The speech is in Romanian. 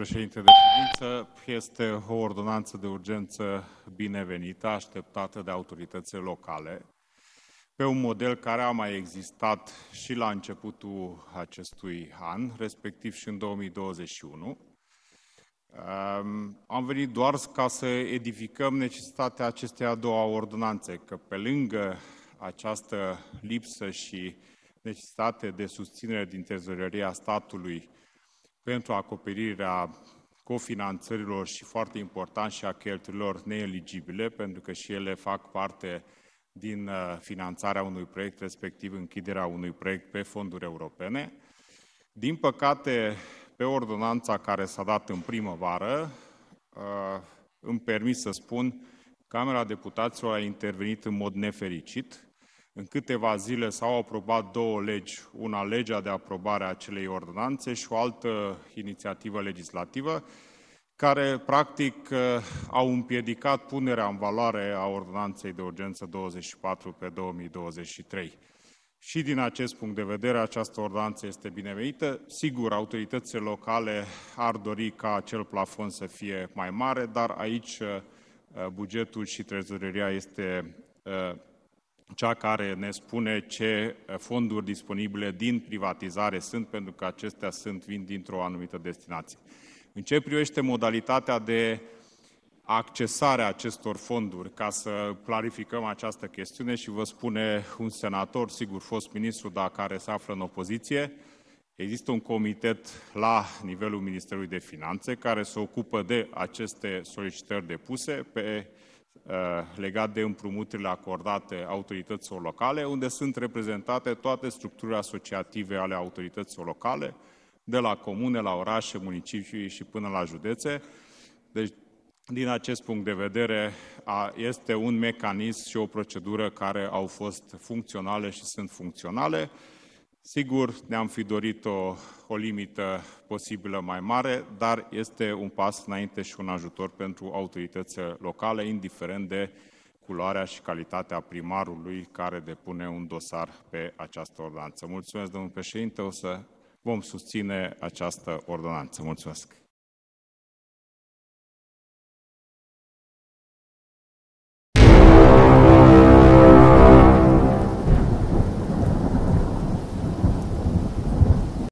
președinte de ședință. Este o ordonanță de urgență binevenită, așteptată de autoritățile locale, pe un model care a mai existat și la începutul acestui an, respectiv și în 2021. Am venit doar ca să edificăm necesitatea acestei a doua ordonanțe, că pe lângă această lipsă și necesitate de susținere din tezoreria statului pentru acoperirea cofinanțărilor și foarte important și a cheltuielor neeligibile, pentru că și ele fac parte din uh, finanțarea unui proiect, respectiv închiderea unui proiect pe fonduri europene. Din păcate, pe ordonanța care s-a dat în primăvară, uh, îmi permis să spun, Camera Deputaților a intervenit în mod nefericit, în câteva zile s-au aprobat două legi, una legea de aprobare a acelei ordonanțe și o altă inițiativă legislativă, care practic eh, au împiedicat punerea în valoare a ordonanței de urgență 24 pe 2023. Și din acest punct de vedere, această ordonanță este binevenită. Sigur, autoritățile locale ar dori ca acel plafon să fie mai mare, dar aici eh, bugetul și trezoreria este eh, cea care ne spune ce fonduri disponibile din privatizare sunt, pentru că acestea sunt vin dintr-o anumită destinație. În ce privește modalitatea de accesare a acestor fonduri, ca să clarificăm această chestiune și vă spune un senator, sigur fost ministru, dar care se află în opoziție, Există un comitet la nivelul Ministerului de Finanțe care se ocupă de aceste solicitări depuse pe Uh, legat de împrumuturile acordate autorităților locale, unde sunt reprezentate toate structurile asociative ale autorităților locale, de la comune, la orașe, municipii și până la județe. Deci, din acest punct de vedere, este un mecanism și o procedură care au fost funcționale și sunt funcționale. Sigur, ne-am fi dorit o, o limită posibilă mai mare, dar este un pas înainte și un ajutor pentru autoritățile locale, indiferent de culoarea și calitatea primarului care depune un dosar pe această ordonanță. Mulțumesc, domnul președinte, o să vom susține această ordonanță. Mulțumesc!